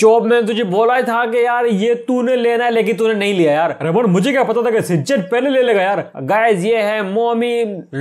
Job में तुझे बोला था कि यार ये तूने लेना है लेकिन तूने नहीं लिया यार रमन मुझे क्या पता था कि सिज्जत पहले ले लेगा यार गाइस ये है मोमी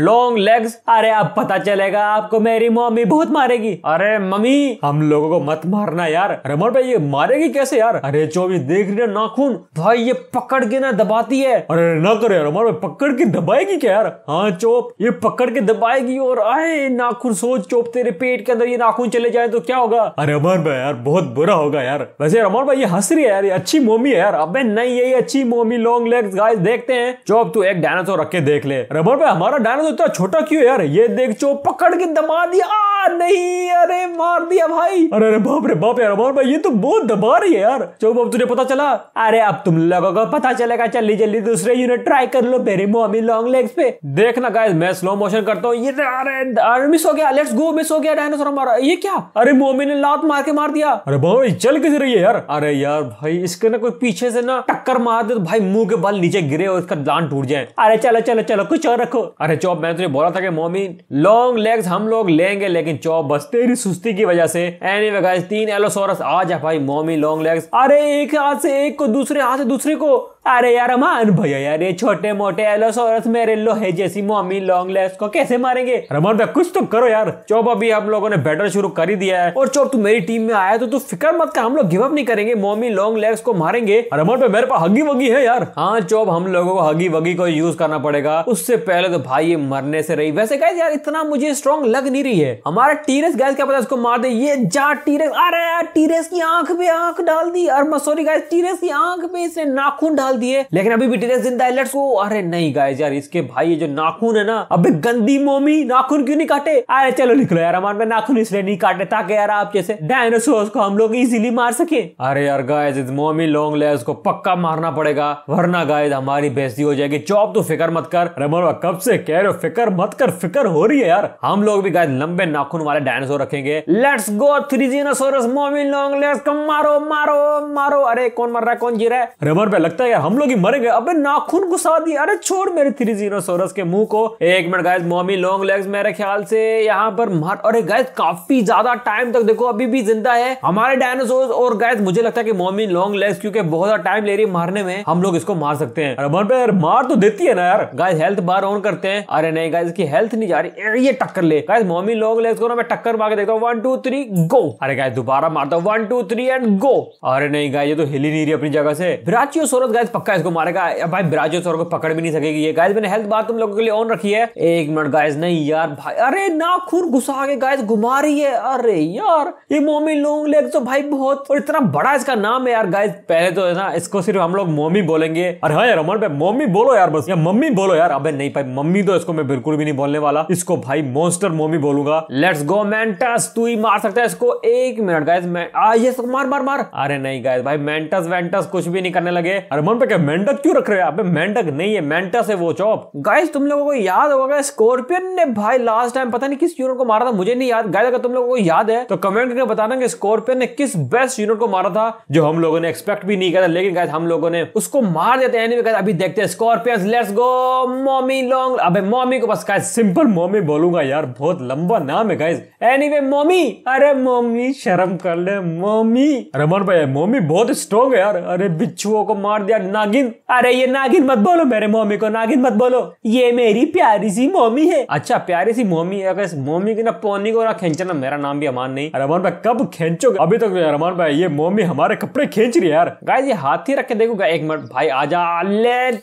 लॉन्ग लेग्स अरे अब पता चलेगा आपको मेरी मोमी बहुत मारेगी अरे मम्मी हम लोगों को मत मारना यार रमन भाई ये मारेगी कैसे यार अरे चौबीस देख रही है नाखून भाई ये पकड़ के ना दबाती है अरे ना करे यार रमन भाई पकड़ के दबाएगी क्या यार हाँ चोप ये पकड़ के दबाएगी और आए नाखून सोच चोप तेरे पेट के अंदर ये नाखून चले जाए तो क्या होगा अरे अमर भाई यार बहुत बुरा होगा यार वैसे रमोल भाई ये हंस रही है यार ये अच्छी मोमी है यार अबे नहीं यही अच्छी मोमी लॉन्ग लेग्स गाइस देखते हैं चोप तू एक डायनासोर रख के देख ले रमोल भाई हमारा डायनासोर इतना छोटा क्यों यार ये देख चो पकड़ के दबा दिया नहीं अरे मार दिया भाई अरे अरे बाप रे बाप यार बाप भाई ये तो बहुत दबा रही है यार चलो बाप तुझे पता चला अरे अब तुम लोगों को पता चलेगा जल्दी जल्दी दूसरे यूनिट ट्राई कर लो मेरे मोमी लॉन्ग लेग्स पे देखना गाइस मैं स्लो मोशन करता हूँ ये अरे अरे मिस हो गया लेट्स गो मिस हो गया डायनासोर हमारा ये क्या अरे मोमी ने लात मार के मार दिया अरे भाई चल कैसे रही है यार अरे यार भाई इसके ना कोई पीछे से ना टक्कर मार दे तो भाई मुंह के बल नीचे गिरे और इसका दान टूट जाए अरे चलो चलो चलो कुछ और रखो अरे चौप मैंने तुझे बोला था कि मोमी लॉन्ग लेग्स हम लोग लेंगे लेकिन लेकिन चौब बस तेरी सुस्ती की वजह से एनीवे गाइस तीन एलोसोरस आ जा भाई मोमी लॉन्ग लेग्स अरे एक हाथ से एक को दूसरे हाथ से दूसरे को अरे यार रमान भैया यार ये छोटे मोटे एलोसोरस मेरे लोहे जैसी मोमी लॉन्ग लेग्स को कैसे मारेंगे रमान भैया कुछ तो करो यार चौप अभी हम लोगों ने बैटल शुरू कर ही दिया है और चौब तू तो मेरी टीम में आया तो तू फिक्र मत कर हम लोग गिव अप नहीं करेंगे मोमी लॉन्ग लेग्स को मारेंगे रमान भाई मेरे पास हगी वगी है यार हाँ चौब हम लोगों को हगी वगी को यूज करना पड़ेगा उससे पहले तो भाई ये मरने से रही वैसे गाइस यार इतना मुझे स्ट्रॉन्ग लग नहीं रही है हमारा टीरेस गैस क्या पता इसको मार दे ये जा टीरेस अरे यार टीरेस की आंख पे आंख डाल दी अरे सॉरी गाइस टीरेस की आंख पे इसने नाखून डाल दी है लेकिन अभी भी टीनेस जिंदा है लेट्स गो अरे नहीं गाइस यार इसके भाई ये जो नाखून है ना अबे गंदी मोमी नाखून क्यों नहीं काटे अरे चलो लिख लो यार हमारे नाखून इसलिए नहीं काटे ताकि यार आप जैसे डायनासोर को हम लोग इजिली मार सके अरे यार गाइस इस मोमी लॉन्ग लेग्स को पक्का मारना पड़ेगा वरना गाइस हमारी बेइज्जती हो जाएगी जॉब तो फिकर मत कर अरे मोर कब से कह रहे हो फिकर मत कर फिकर हो रही है यार हम लोग भी गाइस लंबे नाखून वाले डायनासोर रखेंगे लेट्स गो थ्री थ्रीजीनोसोरस मोमी लॉन्ग लेग्स को मारो मारो मारो अरे कौन मर रहा है कौन जी रहा है रमन पे लगता है गया हम लोग ही मर गए अबे नाखून घुसा दिया अरे छोड़ मेरे थ्री जीरो सोरस के मुंह को एक minute guys Mommy long legs मेरे ख्याल से यहाँ पर मर अरे गाइस काफी ज्यादा टाइम तक देखो अभी भी जिंदा है हमारे डायनासोर और गाइस मुझे लगता है कि मोमी लॉन्ग लेग्स क्योंकि बहुत ज्यादा टाइम ले रही है मारने में हम लोग इसको मार सकते हैं अरे पे यार मार तो देती है ना यार गाइस हेल्थ बार ऑन करते हैं अरे नहीं गाइस इसकी हेल्थ नहीं जा रही ये टक्कर ले गाइस मोमी लॉन्ग लेग्स को ना मैं टक्कर मार के देखता हूँ वन टू थ्री गो अरे गाय दोबारा मारता हूँ one two three and go अरे नहीं गाय ये तो हिली नहीं रही अपनी जगह से ब्राचियोसोरस गाइस गाइस पक्का इसको मारेगा अब भाई ब्राजो सर को पकड़ भी नहीं सकेगी ये गाइस मैंने हेल्थ बार तुम लोगों के लिए ऑन रखी है एक मिनट गाइस नहीं यार भाई अरे नाखून घुसा के गाइस घुमा रही है अरे यार ये मोमी लॉन्ग लेग तो भाई बहुत और इतना बड़ा इसका नाम है यार गाइस पहले तो ना इसको सिर्फ हम लोग मोमी बोलेंगे अरे हाँ यार अमन भाई मोमी बोलो यार बस या मम्मी बोलो यार अबे नहीं भाई मम्मी तो इसको मैं बिल्कुल भी नहीं बोलने वाला इसको भाई मोस्टर मोमी बोलूंगा लेट्स गो मेंटस तू ही मार सकता है इसको एक मिनट गाइस मैं आ ये मार मार मार अरे नहीं गाइस भाई मेंटस वेंटस कुछ भी नहीं करने लगे अरे फोन पे क्या मेंढक क्यों रख रहे हैं अबे मेंढक नहीं है मेंटस है वो चौप गाइस तुम लोगों को याद होगा स्कॉर्पियन ने भाई लास्ट टाइम पता नहीं किस यूनिट को मारा था मुझे नहीं याद गाइस अगर तुम लोगों को याद है तो कमेंट करके बताना कि स्कॉर्पियन ने किस बेस्ट यूनिट को मारा था जो हम लोगों ने एक्सपेक्ट भी नहीं किया था लेकिन गाइस हम लोगों ने उसको मार देते हैं anyway, अभी देखते हैं scorpions let's go Mommy long अबे मॉमी को बस गाइस सिंपल मॉमी बोलूंगा यार बहुत लंबा नाम है गाइस एनीवे मॉमी अरे मॉमी शर्म कर ले मॉमी रमन भाई मॉमी बहुत स्ट्रॉन्ग है यार अरे बिच्छुओं को मार दिया नागिन अरे ये नागिन मत बोलो मेरे मोमी को नागिन मत बोलो ये मेरी प्यारी सी मोमी है अच्छा प्यारी सी मोमी है अगर मोमी की ना पोनी को ना खेचना मेरा नाम भी अमान नहीं रमान भाई कब खेचोगे अभी तक तो रमान भाई ये मोमी हमारे कपड़े खींच रही है यार गाय ये हाथी रख के देखो एक मिनट भाई आजा लेट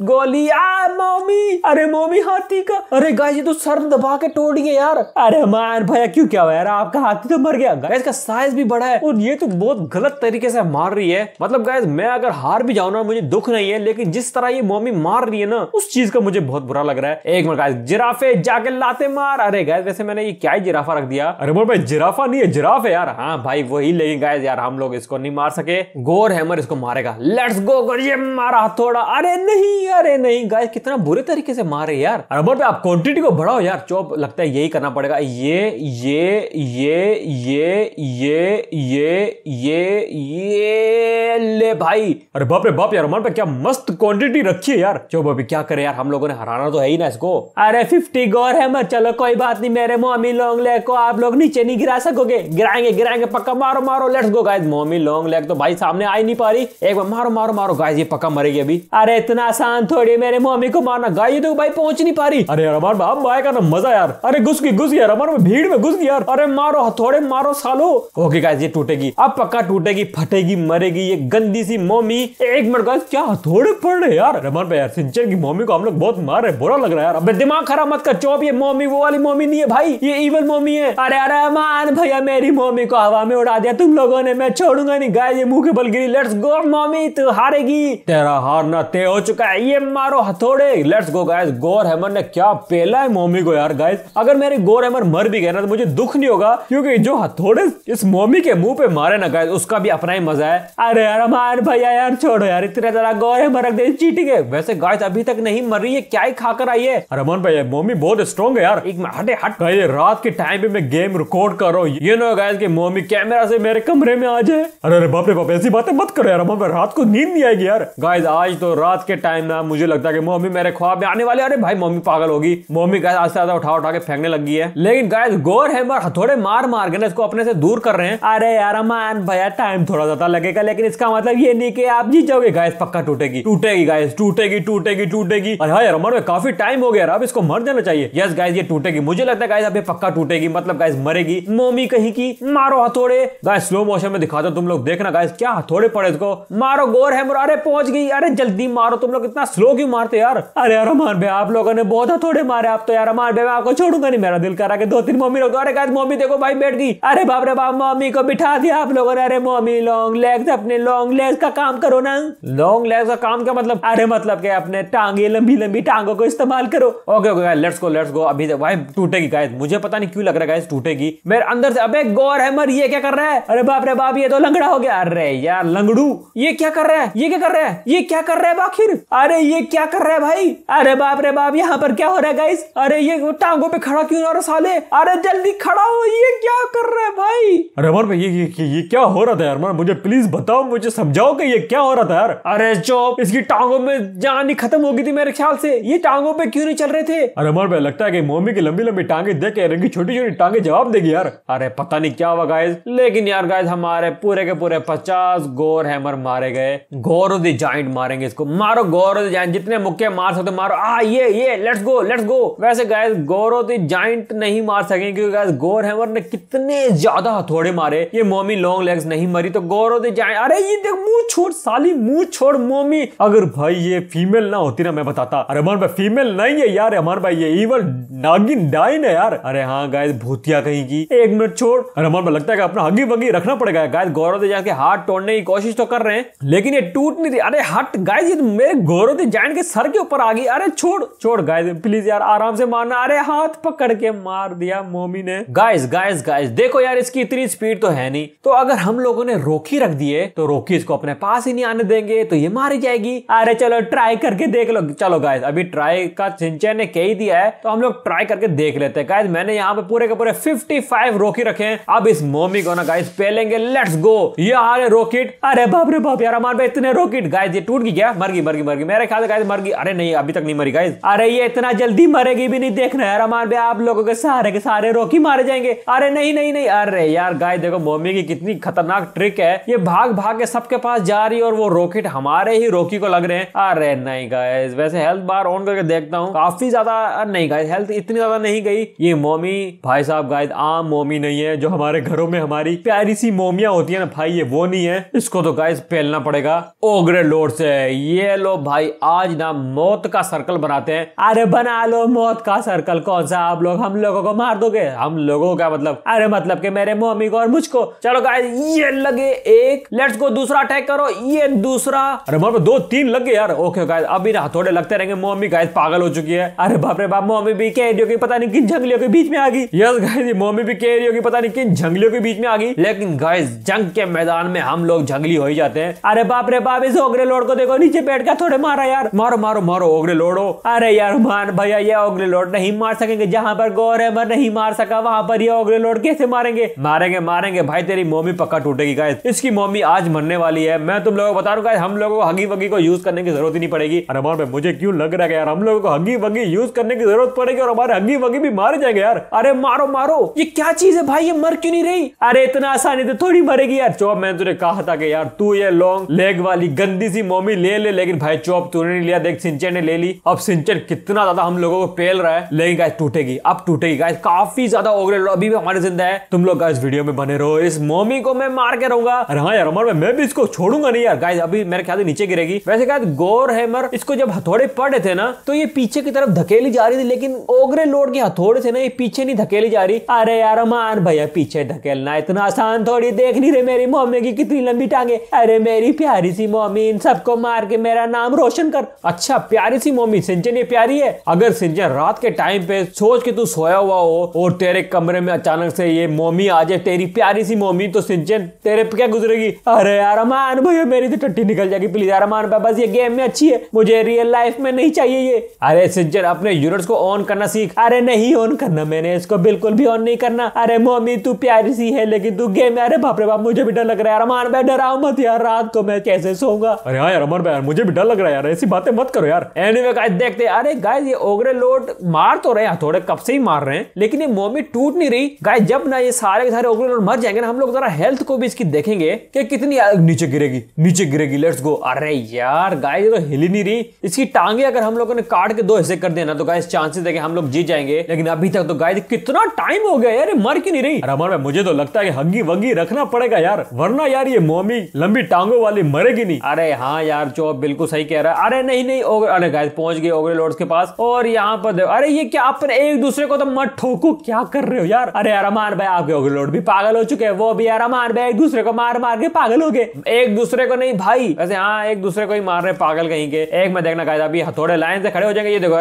मोमी अरे मोमी हाथी का अरे गाय ये तो सर दबा के तोड़ गए यार अरे अरमान भैया क्यों क्या हुआ यार आपका हाथी तो मर गया गाय इसका साइज भी बड़ा है और ये तो बहुत गलत तरीके से मार रही है मतलब गाय मैं अगर हार भी जाऊ ना मुझे दुख रही है लेकिन जिस तरह ये मोमी मार रही है ना उस चीज का मुझे बहुत बुरा लग रहा है एक मिनट गाइस जिराफे जाके लाते मार अरे गाइस वैसे मैंने ये क्या ही जिराफा रख दिया अरे बोल भाई जिराफा नहीं है जिराफ है यार हाँ भाई वही लेकिन गाइस यार हम लोग इसको नहीं मार सके गोर हैमर इसको मारेगा लेट्स गो करिए मारा थोड़ा अरे नहीं अरे नहीं गाय कितना बुरे तरीके से मार रहे यार अरे बोल आप क्वान्टिटी को बढ़ाओ यार चौप लगता है यही करना पड़ेगा ये ये ये ये ये ये ये ये ले भाई अरे बाप रे बाप यार मन पे क्या क्या मस्त क्वांटिटी रखी है यार चलो अभी क्या करे यार हम लोगों ने हराना तो है ही ना इसको अरे फिफ्टी गोर है मैं चलो कोई बात नहीं मेरे मोमी लॉन्ग लेग को आप लोग नीचे नहीं गिरा सकोगे गिराएंगे गिराएंगे पक्का मारो मारो let's go guys Mommy long leg तो भाई सामने आई नहीं पा रही एक बार मारो मारो मारो गाइस ये पक्का मरेगी अभी अरे इतना आसान थोड़ी मेरे मोमी को मारना गाय तो भाई पहुंच नहीं पा रही अरे अमर बाप भाई का ना मजा यार अरे घुस गई घुस गया अमर भीड़ में घुस गया अरे मारो थोड़े मारो सालो ओके गाइस ये टूटेगी अब पक्का टूटेगी फटेगी मरेगी ये गंदी सी मोमी एक मिनट गाइस क्या थोड़े पढ़ रहे यार रमन भाई यार सिंचन की मम्मी को हम लोग बहुत मार रहे बुरा लग रहा है यार अबे दिमाग खराब मत कर चौप ये मम्मी वो वाली मम्मी नहीं है भाई ये इवन मम्मी है अरे अरे रमन भैया मेरी मम्मी को हवा में उड़ा दिया तुम लोगों ने मैं छोड़ूंगा नहीं गाय ये मुंह के बल गिरी लेट्स गो मम्मी तू हारेगी तेरा हारना तय हो चुका है ये मारो हथोड़े लेट्स गो गाय गोर हेमन ने क्या पेला है मम्मी को यार गाय अगर मेरे गोर हेमन मर भी गए ना तो मुझे दुख नहीं होगा क्योंकि जो हथोड़े इस मम्मी के मुंह पे मारे ना गाय उसका भी अपना ही मजा है अरे यार भैया यार छोड़ो यार इतना ज्यादा गौर है भरक दे चीटिंग है वैसे गाय अभी तक नहीं मर रही है क्या ही खाकर आई है रमन भाई मोमी बहुत स्ट्रॉन्ग है यार एक हटे हट गाय रात के टाइम पे मैं गेम रिकॉर्ड कर रहा हूँ ये नो गाय कि मोमी कैमरा से मेरे कमरे में आ जाए अरे अरे बाप रे बाप ऐसी बातें मत करो यार रमन भाई रात को नींद नहीं आएगी यार गाय आज तो रात के टाइम ना मुझे लगता है की मोमी मेरे ख्वाब में आने वाले अरे भाई मोमी पागल होगी मोमी गाय आस्ते आस्ते उठा उठा के फेंकने लग गई है लेकिन गाय गौर है हथौड़े मार मार के ना इसको अपने से दूर कर रहे हैं अरे यार अमान भैया टाइम थोड़ा ज्यादा तो लगेगा लेकिन इसका मतलब ये नहीं की आप जीत जाओगे गाय पक्का टूटेगी टूटेगी गाइस टूटेगी टूटेगी टूटेगी अरे हाँ यार उम्र में काफी टाइम हो गया अब इसको मर देना चाहिए यस गाइस ये टूटेगी मुझे लगता है गाइस अब ये पक्का टूटेगी मतलब गाइस मरेगी मोमी कहीं की मारो हथोड़े गाइस स्लो मोशन में दिखाता हूँ तुम लोग देखना गाइस क्या हथोड़े पड़े इसको मारो गोर है अरे पहुंच गई अरे जल्दी मारो तुम लोग इतना स्लो क्यों मारते यार अरे यार अमान भाई आप लोगों ने बहुत हथोड़े मारे आप तो यार अमान भाई मैं आपको छोड़ूंगा नहीं मेरा दिल करा के दो तीन मम्मी लोग तो। अरे गाइस मम्मी देखो भाई बैठ गई अरे बाप रे बाप मम्मी को बिठा दिया आप लोगों ने अरे मम्मी लॉन्ग लेग्स अपने लॉन्ग लेग्स का काम करो ना लॉन्ग मिलेगा का काम क्या मतलब अरे मतलब क्या अपने टांगे लंबी लंबी टांगों को इस्तेमाल करो okay okay guys let's go let's go अभी भाई टूटेगी गाइस मुझे पता नहीं क्यों लग रहा है गाइस टूटेगी मेरे अंदर से अबे गौर हैमर ये क्या कर रहा है अरे बाप रे बाप ये तो लंगड़ा हो गया अरे यार लंगड़ू ये क्या कर रहा है ये क्या कर रहा है ये क्या कर रहा है आखिर अरे ये क्या कर रहा है भाई अरे बाप रे बाप यहाँ पर क्या हो रहा है गाइस अरे ये टांगों पे खड़ा क्यों हो रहा साले अरे जल्दी खड़ा हो ये क्या कर रहा है भाई अरे अमर ये, ये, ये, ये क्या हो रहा था यार मुझे प्लीज बताओ मुझे समझाओ कि ये क्या हो रहा था यार अरे चौप इसकी टांगों में जान ही खत्म हो गई थी मेरे ख्याल से ये टांगों पे क्यों नहीं चल रहे थे अरे अमर भाई लगता है कि मोमी की लंबी लंबी टांगे देख के रंगी छोटी छोटी टांगे जवाब देगी यार अरे पता नहीं क्या हुआ गाइज लेकिन यार गाइज हमारे पूरे के पूरे पचास गोर हैमर मारे गए गोर दी जॉइंट मारेंगे इसको मारो गोर दी जॉइंट जितने मुक्के मार सकते मारो आ ये ये लेट्स गो लेट्स गो वैसे गाइज गोरो दी जॉइंट नहीं मार सके क्योंकि गाइज गोर हैमर ने कितने ज्यादा हथौड़े मारे ये मोमी लॉन्ग लेग्स नहीं मरी तो गोरो दी जॉइंट अरे ये देख मुंह छोड़ साली मुंह छोड़ मोमी अगर भाई ये फीमेल ना होती ना मैं बताता अरे अरमान भाई फीमेल नहीं है यार अरमान भाई ये इवन नागिन डाइन है यार अरे हाँ गाय भूतिया कहीं की एक मिनट छोड़ अरे अरमान भाई लगता है अपना हगी बगी रखना पड़ेगा गाय गौरव से जाके हाथ तोड़ने की कोशिश तो कर रहे हैं लेकिन ये टूट नहीं रही अरे हट गाय ये तो मेरे गौरव से जाइन के सर के ऊपर आ गई अरे छोड़ छोड़ गाय प्लीज यार आराम से मारना अरे हाथ पकड़ के मार दिया मोमी ने गाइस गाइस गाइस देखो यार इसकी इतनी स्पीड तो है नहीं तो अगर हम लोगों ने रोकी रख दिए तो रोकी इसको अपने पास ही नहीं आने देंगे तो ये मार मारी जाएगी अरे चलो ट्राई करके देख लो चलो गाय अभी ट्राई का सिंचन ने कह ही दिया है तो हम लोग ट्राई करके देख लेते हैं गाइज मैंने यहाँ पे पूरे के पूरे 55 रोकी रखे हैं अब इस मोमी को ना गाइस पहलेंगे लेट्स गो ये आ रहे रोकेट अरे बाप रे बाप यार हमारे इतने रोकेट गाइज ये टूट गई क्या मर गई मर गई मर गई मेरे ख्याल से गाइज मर गई अरे नहीं अभी तक नहीं मरी गाइज अरे ये इतना जल्दी मरेगी भी नहीं देखना यार हमारे आप लोगों के सारे के सारे रोकी मारे जाएंगे अरे नहीं नहीं नहीं अरे यार गाय देखो मोमी की कितनी खतरनाक ट्रिक है ये भाग भाग के सबके पास जा रही है और वो रॉकेट हमारे सारे ही रोकी को लग रहे हैं अरे नहीं गाइस वैसे हेल्थ बार ऑन करके देखता हूँ काफी ज्यादा नहीं गाइस हेल्थ इतनी ज्यादा नहीं गई ये मोमी भाई साहब गाइस आम मोमी नहीं है जो हमारे घरों में हमारी प्यारी सी मोमिया होती है ना भाई ये वो नहीं है इसको तो गाइस फैलना पड़ेगा ओगरे लोड से ये लो भाई आज ना मौत का सर्कल बनाते हैं अरे बना लो मौत का सर्कल कौन सा आप लोग हम लोगों को मार दोगे हम लोगों का मतलब अरे मतलब के मेरे मोमी को और मुझको चलो गाइस ये लगे एक लेट्स गो दूसरा अटैक करो ये दूसरा अरे हमारे दो तीन लग गए यार ओके गाइस अभी ना थोड़े लगते रहेंगे मोमी गाइस पागल हो चुकी है अरे बाप रे बाप मोमी भी कैरियो की पता नहीं किन जंगलियों के बीच में आ गई यस गाइस मोमी भी रही होगी पता नहीं किन जंगलियों के बीच में आ गई लेकिन गाइस जंग के मैदान में हम लोग जंगली हो ही जाते हैं अरे बाप रे बाप इस ओगरे लोड को देखो नीचे बैठ कर थोड़े मारा यार मारो मारो मारो ओगरे लोडो अरे यार मान भैया ये ओगरे लोड नहीं मार सकेंगे जहाँ पर गौर है मर नहीं मार सका वहाँ पर ये ओगरे लोड कैसे मारेंगे मारेंगे मारेंगे भाई तेरी मोमी पक्का टूटेगी गाय इसकी मोमी आज मरने वाली है मैं तुम लोगों को बता रहा हूँ हम लोगों को हगी वगी को यूज करने की जरूरत ही नहीं पड़ेगी अरे अमर भाई मुझे क्यों लग रहा है यार हम लोगों को हगी वगी यूज करने की जरूरत पड़ेगी और हमारे हगी वगी भी मारे जाएंगे यार अरे मारो मारो ये क्या चीज है भाई ये मर क्यों नहीं रही अरे इतना आसानी तो थोड़ी मरेगी यार चौप मैंने तुझे कहा था कि यार तू ये लॉन्ग लेग वाली गंदी सी मोमी ले ले लेकिन भाई चौप तूने नहीं लिया देख सिंचन ने ले ली अब सिंचन कितना ज्यादा हम लोगों को पेल रहा है लेकिन गाय टूटेगी अब टूटेगी गाय काफी ज्यादा ओगरे अभी भी हमारे जिंदा है तुम लोग इस वीडियो में बने रहो इस मोमी को मैं मार के रहूंगा अरे हाँ यार मैं भी इसको छोड़ूंगा नहीं यार गाय अभी मेरे ख्याल नीचे गिरेगी वैसे कहा गोर हैमर इसको जब हथौड़े पड़े थे ना तो ये पीछे की तरफ धकेली जा रही थी लेकिन ओगरे लोड के हथौड़े थे ना ये पीछे नहीं धकेली जा रही अरे यार मान भैया पीछे धकेलना इतना आसान थोड़ी देख नहीं रहे मेरी मोमी की कितनी लंबी टांगे अरे मेरी प्यारी सी मोमी इन सबको मार के मेरा नाम रोशन कर अच्छा प्यारी सी मोमी सिंचन ये प्यारी है अगर सिंचन रात के टाइम पे सोच के तू सोया हुआ हो और तेरे कमरे में अचानक से ये मोमी आ जाए तेरी प्यारी सी मोमी तो सिंचन तेरे पे क्या गुजरेगी अरे यार मान भैया मेरी तो टट्टी निकल जाएगी प्लीज प्लीज अरमान बस ये गेम में अच्छी है मुझे रियल लाइफ में नहीं चाहिए ये अरे सिज्जर अपने यूनिट्स को ऑन करना सीख अरे नहीं ऑन करना मैंने इसको बिल्कुल भी ऑन नहीं करना अरे मम्मी तू प्यारी सी है लेकिन तू गेम में अरे बाप रे बाप मुझे भी डर लग रहा है अरमान भाई डराओ मत यार रात को मैं कैसे सोऊंगा अरे हाँ यार अमर भाई मुझे भी डर लग रहा है यार ऐसी बातें मत करो यार एनी anyway, गाइस देखते अरे गाइस ये ओगरे लोड मार तो रहे हैं थोड़े कब से ही मार रहे हैं लेकिन ये मोमी टूट नहीं रही गाय जब ना ये सारे के सारे ओगरे लोड मर जाएंगे ना हम लोग जरा हेल्थ को भी इसकी देखेंगे कि कितनी नीचे गिरेगी नीचे गिरेगी लेट्स गो अरे यार गाय तो हिली नहीं रही इसकी टांगे अगर हम लोगों ने काट के दो हिस्से कर देना तो गाय चांसेस है कि हम लोग जीत जाएंगे लेकिन अभी तक तो गाय कितना टाइम हो गया यार मर क्यों नहीं रही अमर भाई मुझे तो लगता है कि हंगी वंगी रखना पड़ेगा यार वरना यार ये मोमी लंबी टांगों वाली मरेगी नहीं अरे हाँ यार जो बिल्कुल सही कह रहा है अरे नहीं नहीं ओगर अरे गाय पहुंच गए ओगरे लॉर्ड्स के पास और यहाँ पर अरे ये क्या अपन एक दूसरे को तो मत ठोको क्या कर रहे हो यार अरे यार अमान भाई आपके ओगरे लॉर्ड भी पागल हो चुके हैं वो भी यार अमान भाई एक दूसरे को मार मार के पागल हो गए एक दूसरे को नहीं भाई वैसे हाँ एक दूसरे को ही मार रहे पागल कहीं के एक में देखना कायदा अभी हथौड़े लाइन से खड़े हो जाएंगे ये देखो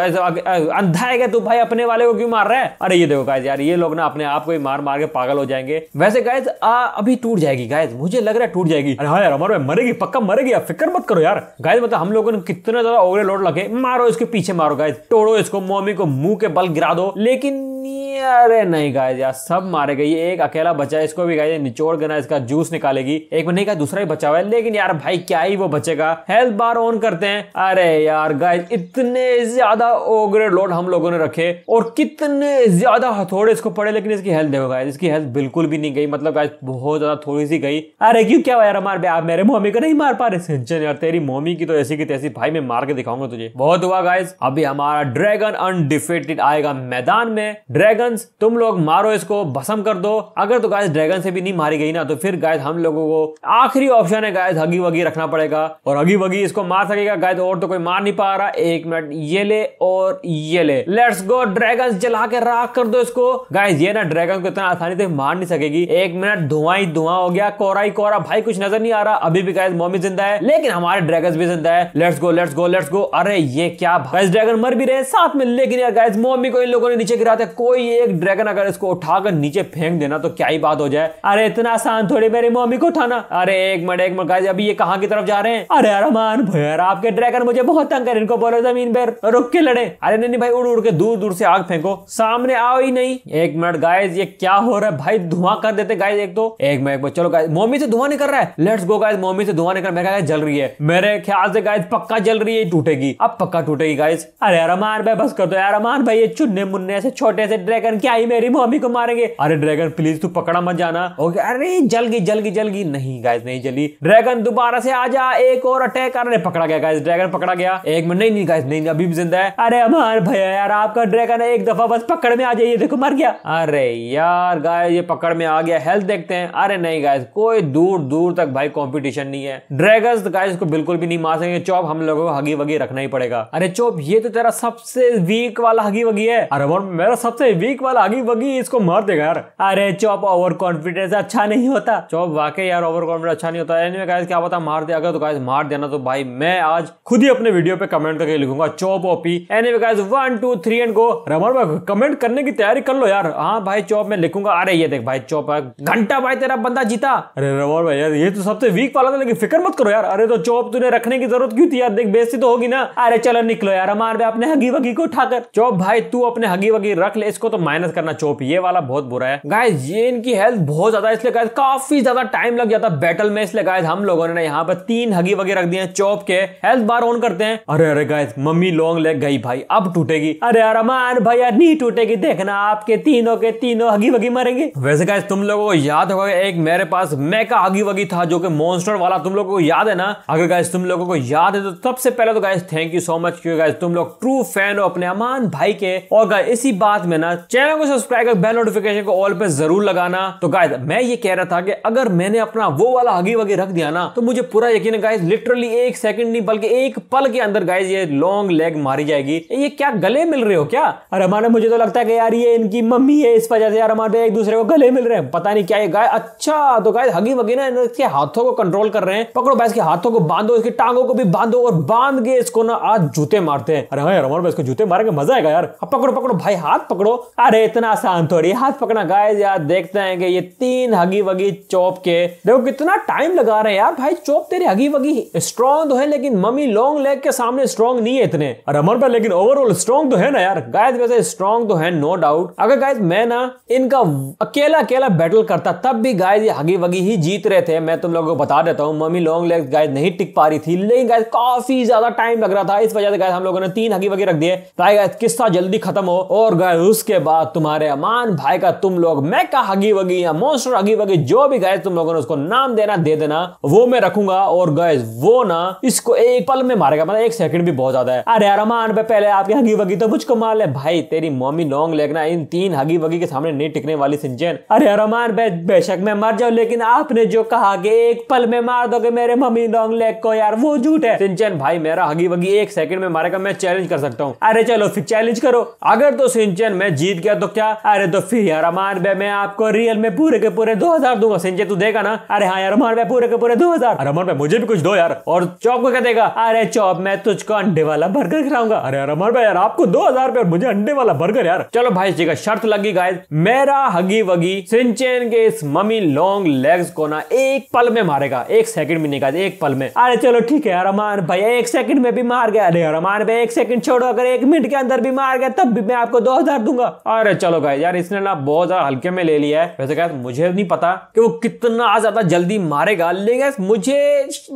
अंधा है तू भाई अपने वाले को क्यों मार रहा है अरे ये देखो गायज यार ये लोग ना अपने आप को ही मार मार के पागल हो जाएंगे वैसे गायज अभी टूट जाएगी गायज मुझे लग रहा है टूट जाएगी अरे हाँ यार हमारे मरेगी पक्का मरेगी यार फिक्र मत करो यार गायज मतलब हम लोगों ने कितना ज्यादा ओवरलोड लगे मारो इसके पीछे मारो गायज तोड़ो इसको मोमी को मुंह के बल गिरा दो लेकिन अरे नहीं गाय यार सब मारे गई एक अकेला बचा है इसको भी गाय निचोड़ गना इसका जूस निकालेगी एक बने का दूसरा ही बचा हुआ है लेकिन यार भाई क्या ही वो बचेगा हेल्थ बार ऑन करते हैं अरे यार गाय इतने ज्यादा ओग्रे लोड हम लोगों ने रखे और कितने ज्यादा हथौड़े इसको पड़े लेकिन इसकी हेल्थ देखो गाय इसकी हेल्थ बिल्कुल भी नहीं गई मतलब गाय बहुत ज्यादा थोड़ी सी गई अरे क्यों क्या यार हमारे आप मेरे मम्मी को नहीं मार पा रहे सिंचन यार तेरी मम्मी की तो ऐसी की तैसी भाई मैं मार के दिखाऊंगा तुझे बहुत हुआ गाय अभी हमारा ड्रैगन अनडिफेटेड आएगा मैदान में ड्रैगन्स तुम लोग मारो इसको भसम कर दो अगर तो गाय ड्रैगन से भी नहीं मारी गई ना तो फिर गाय हम लोगों को आखिरी ऑप्शन है गाय हगी वगी रखना पड़ेगा और हगी वगी इसको मार सकेगा गाय और तो कोई मार नहीं पा रहा एक मिनट ये ले और ये ले लेट्स गो ड्रैगन जला के राख कर दो इसको गाय ये ना ड्रैगन को इतना आसानी से मार नहीं सकेगी एक मिनट धुआं ही धुआं हो गया कोरा ही कोरा भाई कुछ नजर नहीं आ रहा अभी भी गाय मोमी जिंदा है लेकिन हमारे ड्रैगन भी जिंदा है let's go let's go let's go अरे ये क्या गाइस ड्रैगन मर भी रहे साथ में लेकिन यार गाय मोमी को इन लोगों ने नीचे गिरा था कोई एक ड्रैगन अगर इसको उठाकर नीचे फेंक देना तो क्या ही बात हो जाए अरे इतना आसान थोड़ी मेरी मम्मी को उठाना अरे एक मिनट एक मिनट अभी ये कहाँ की तरफ जा रहे हैं अरे अरमान भैया आपके ड्रैगन मुझे बहुत तंग कर इनको बोलो जमीन पर रुक के लड़े अरे नहीं भाई उड़ उड़ के दूर दूर से आग फेंको सामने आओ ही नहीं एक मिनट गाइज ये क्या हो रहा है भाई धुआं कर देते गाइज एक तो एक मिनट एक मिनट चलो गाइज मोमी से धुआं निकल रहा है लेट्स गो गाइज मम्मी से धुआं निकल रहा है जल रही है मेरे ख्याल से गाइज पक्का जल रही है टूटेगी अब पक्का टूटेगी गाइज अरे अरमान भाई बस कर दो यार अरमान भाई ये चुन्ने मुन्ने से छोटे से से ड्रैगन क्या ही मेरी मम्मी को मारेंगे अरे ड्रैगन प्लीज तू पकड़ा मत जाना ओके अरे जल गई जल गई जल गई नहीं गाइस नहीं जली ड्रैगन दोबारा से आ जा एक और अटैक कर रहे पकड़ा गया गाइस ड्रैगन पकड़ा गया एक मिनट नहीं नहीं गाइस नहीं अभी भी जिंदा है अरे हमार भैया यार आपका ड्रैगन एक दफा बस पकड़ में आ जाइए देखो मर गया अरे यार गाय ये पकड़ में आ गया हेल्थ देखते हैं अरे नहीं गाय कोई दूर दूर तक भाई कॉम्पिटिशन नहीं है ड्रैगन गाय को बिल्कुल भी नहीं मार सकेंगे चौप हम लोगों को हगी वगी रखना ही पड़ेगा अरे चौप ये तो तेरा सबसे वीक वाला हगी वगी है अरे मेरा सबसे सबसे वीक वाला आगी बगी इसको मार देगा यार अरे चौप ओवर कॉन्फिडेंस अच्छा नहीं होता चौप वाकई यार ओवर कॉन्फिडेंस अच्छा नहीं होता एनीवे गाइस क्या पता मार दे अगर तो गाइस मार देना तो भाई मैं आज खुद ही अपने वीडियो पे कमेंट करके लिखूंगा चौप OP anyway guys 1 2 3 and go Raman भाई कमेंट करने की तैयारी कर लो यार हां भाई चौप मैं लिखूंगा अरे ये देख भाई चौप घंटा भाई तेरा बंदा जीता अरे रमन भाई यार ये तो सबसे वीक वाला था लेकिन फिक्र मत करो यार अरे तो चौप तूने रखने की जरूरत क्यों थी यार देख बेइज्जती तो होगी ना अरे चलो निकलो यार मार दे अपने हगी वगी को उठाकर चौप भाई तू अपने हगी वगी रख इसलिए इसको तो माइनस करना चोप ये वाला बहुत बुरा है गाइज ये इनकी हेल्थ बहुत ज्यादा इसलिए गाय काफी ज्यादा टाइम लग जाता बैटल में इसलिए गाय हम लोगों ने यहाँ पर तीन हगी वगी रख दिए चोप के हेल्थ बार ऑन करते हैं अरे अरे गाय मम्मी लॉन्ग लेग गई भाई अब टूटेगी अरे अरे अरमान भैया नहीं टूटेगी देखना आपके तीनों के तीनों हगी वगी मरेंगे वैसे गाय तुम लोगों को याद होगा एक मेरे पास मेका हगी वगी था जो कि मॉन्स्टर वाला तुम लोगों को याद है ना अगर गाय तुम लोगों को याद है तो सबसे पहले तो guys thank you so much क्योंकि गाइज तुम लोग ट्रू फैन हो अपने अमान भाई के और गाय इसी बात में में ना चैनल को सब्सक्राइब कर बेल नोटिफिकेशन को ऑल पे जरूर लगाना तो गाय मैं ये कह रहा था कि अगर मैंने अपना वो वाला हगी वगी रख दिया ना तो मुझे पूरा यकीन है गाय लिटरली एक सेकंड नहीं बल्कि एक पल के अंदर गाय ये लॉन्ग लेग मारी जाएगी ये क्या गले मिल रहे हो क्या अरे हमारे मुझे तो लगता है कि यार ये इनकी मम्मी है इस वजह से यार हमारे एक दूसरे को गले मिल रहे हैं पता नहीं क्या ये गाय अच्छा तो गाय हगी वगी ना इसके हाथों को कंट्रोल कर रहे हैं पकड़ो भाई इसके हाथों को बांधो इसकी टांगों को भी बांधो और बांध के इसको ना आज जूते मारते हैं अरे हाँ यार हमारे इसको जूते मारेंगे मजा आएगा यार पकड़ो पकड़ो भाई हाथ पकड़ो पकड़ो अरे इतना आसान थोड़ी हाथ पकड़ना गाइस यार देखते हैं कि ये तीन हगी वगी चौप के देखो कितना टाइम लगा रहे हैं यार भाई चौप तेरे हगी वगी स्ट्रॉन्ग तो है लेकिन मम्मी लॉन्ग लेग के सामने स्ट्रॉन्ग नहीं है इतने और अमर पर लेकिन ओवरऑल स्ट्रॉन्ग तो है ना यार गायद वैसे स्ट्रॉन्ग तो है नो डाउट अगर गायद मैं ना इनका अकेला अकेला बैटल करता तब भी गायद ये हगी वगी ही जीत रहे थे मैं तुम लोगों को बता देता हूँ मम्मी लॉन्ग लेग गायद नहीं टिक पा रही थी लेकिन गायद काफी ज्यादा टाइम लग रहा था इस वजह से गायद हम लोगों ने तीन हगी वगी रख दिए ताकि किस्सा जल्दी खत्म हो और गायद उसके बाद तुम्हारे अमान भाई का तुम लोग मैं का हगी वगी या मोस्टर हगी वगी जो भी गए तुम लोगों ने उसको नाम देना दे देना वो मैं रखूंगा और गए वो ना इसको एक पल में मारेगा मतलब एक सेकंड भी बहुत ज्यादा है अरे यार अमान पे पहले आपकी हगी वगी तो मुझको मार ले भाई तेरी मम्मी लॉन्ग लेगना इन तीन हगी वगी के सामने नहीं टिकने वाली सिंचन अरे यार अमान बे बेशक मैं मर जाऊ लेकिन आपने जो कहा कि एक पल में मार दोगे मेरे मम्मी लॉन्ग लेग को यार वो झूठ है सिंचन भाई मेरा हगी वगी एक सेकंड में मारेगा मैं चैलेंज कर सकता हूँ अरे चलो फिर चैलेंज करो अगर तो सिंचन मैं जीत गया तो क्या अरे तो फिर यार अमान भाई मैं आपको रियल में पूरे के पूरे दो हजार दूंगा संजय तू देगा ना अरे हाँ यार अमान भाई पूरे के पूरे दो हजार अमान भाई मुझे भी कुछ दो यार और चौप को क्या देगा अरे चौप मैं तुझको अंडे वाला बर्गर खिलाऊंगा अरे अमान भाई यार आपको दो हजार रुपये मुझे अंडे वाला बर्गर यार चलो भाई जी का शर्त लगी गाय मेरा हगी वगी सिंचेन के इस मम्मी लॉन्ग लेग्स को ना एक पल में मारेगा एक सेकंड में निकाल एक पल में अरे चलो ठीक है यार अमान भाई एक सेकंड में भी मार गया अरे यार अमान भाई एक सेकंड छोड़ो अगर एक मिनट के अंदर भी मार गया तब भी मैं आपको दो हजार दूंगा अरे चलो गाय यार इसने ना बहुत ज्यादा हल्के में ले लिया है वैसे गाय मुझे नहीं पता कि वो कितना ज्यादा जल्दी मारेगा लेकिन मुझे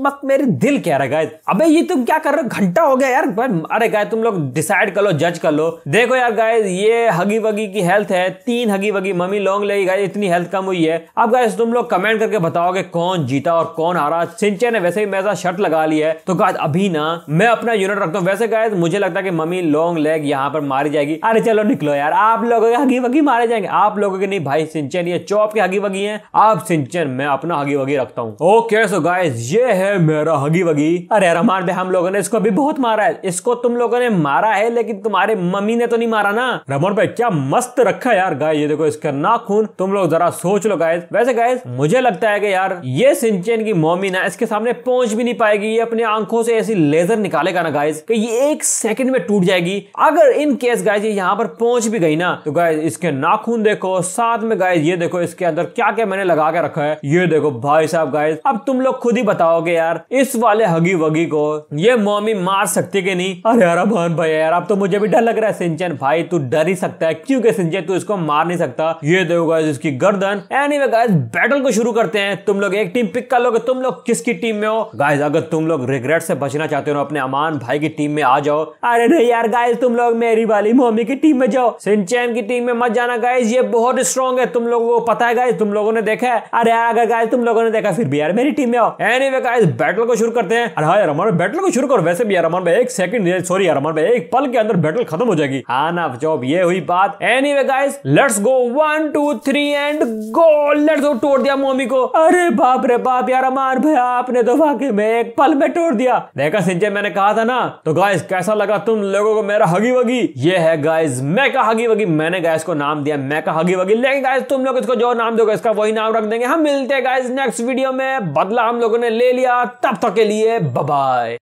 बस मेरे दिल कह रहा है अबे ये तुम क्या कर रहे हो घंटा हो गया यार अरे गाय तुम लोग डिसाइड कर लो जज कर लो देखो यार गाय ये हगी वगी की हेल्थ है तीन हगी वगी मम्मी लॉन्ग लेगी गाय इतनी हेल्थ कम हुई है अब गाय तुम लोग कमेंट करके बताओगे कौन जीता और कौन हारा सिंचे ने वैसे ही मैं शर्ट लगा लिया है तो गाय अभी ना मैं अपना यूनिट रखता हूँ वैसे गाय मुझे लगता है कि मम्मी लॉन्ग लेग यहाँ पर मारी जाएगी अरे चलो निकलो यार यार आप लोगों के हगी वगी मारे जाएंगे आप लोगों के नहीं भाई सिंचन ये चौप के हगी वगी है आप सिंचन मैं अपना हगी वगी रखता हूँ ओके सो गाइस ये है मेरा हगी वगी अरे रमान भाई हम लोगों ने इसको भी बहुत मारा है इसको तुम लोगों ने मारा है लेकिन तुम्हारे मम्मी ने तो नहीं मारा ना रमन भाई क्या मस्त रखा है यार गाय ये देखो इसका नाखून तुम लोग जरा सोच लो गाय वैसे गाय मुझे लगता है कि यार ये सिंचन की मम्मी ना इसके सामने पहुंच भी नहीं पाएगी ये अपने आंखों से ऐसी लेजर निकालेगा ना गाइस कि ये एक सेकंड में टूट जाएगी अगर इन केस गाइस ये यहाँ पर पहुंच भी भी गई ना तो गाय इसके नाखून देखो साथ में गाय ये देखो इसके अंदर क्या क्या मैंने लगा के रखा है ये देखो भाई साहब गाय अब तुम लोग खुद ही बताओगे यार इस वाले हगी वगी को ये मोमी मार सकती कि नहीं अरे यार भान भाई यार अब तो मुझे भी डर लग रहा है सिंचन भाई तू डर ही सकता है क्योंकि सिंचन तू इसको मार नहीं सकता ये देखो गाइस इसकी गर्दन एनी वे गाइस बैटल को शुरू करते हैं तुम लोग एक टीम पिक कर लोगे तुम लोग किसकी टीम में हो गाइस अगर तुम लोग रिग्रेट से बचना चाहते हो अपने अमान भाई की टीम में आ जाओ अरे नहीं यार गाइस तुम लोग मेरी वाली मोमी की टीम में जाओ सिंचैन की टीम में मत जाना गाइज ये बहुत स्ट्रॉन्ग है तुम लोगों को पता है गाइज तुम लोगों ने देखा है अरे हाँ, अगर गाइज तुम लोगों ने देखा फिर भी यार मेरी टीम में आओ एनी वे गाइज बैटल को शुरू करते हैं अरे हाँ यार हमारे बैटल को शुरू करो वैसे भी यार हमारे भाई एक सेकंड सॉरी यार हमारे भाई एक पल के अंदर बैटल खत्म हो जाएगी हाँ ना जॉब ये हुई बात anyway guys let's go one two three and go let's go तोड़ दिया मोमी को अरे बाप रे बाप यार अमार भाई आपने तो वाकई में एक पल में तोड़ दिया देखा सिंचैन मैंने कहा था ना तो गाइज कैसा लगा तुम लोगों को मेरा हगी वगी ये है गाइज मैं कहा हगी वगी मैंने गाइस को नाम दिया मैका हगी वगी लेकिन गाइस तुम लोग इसको जो नाम दोगे इसका वही नाम रख देंगे हम मिलते हैं गाइस नेक्स्ट वीडियो में बदला हम लोगों ने ले लिया तब तक के लिए बाय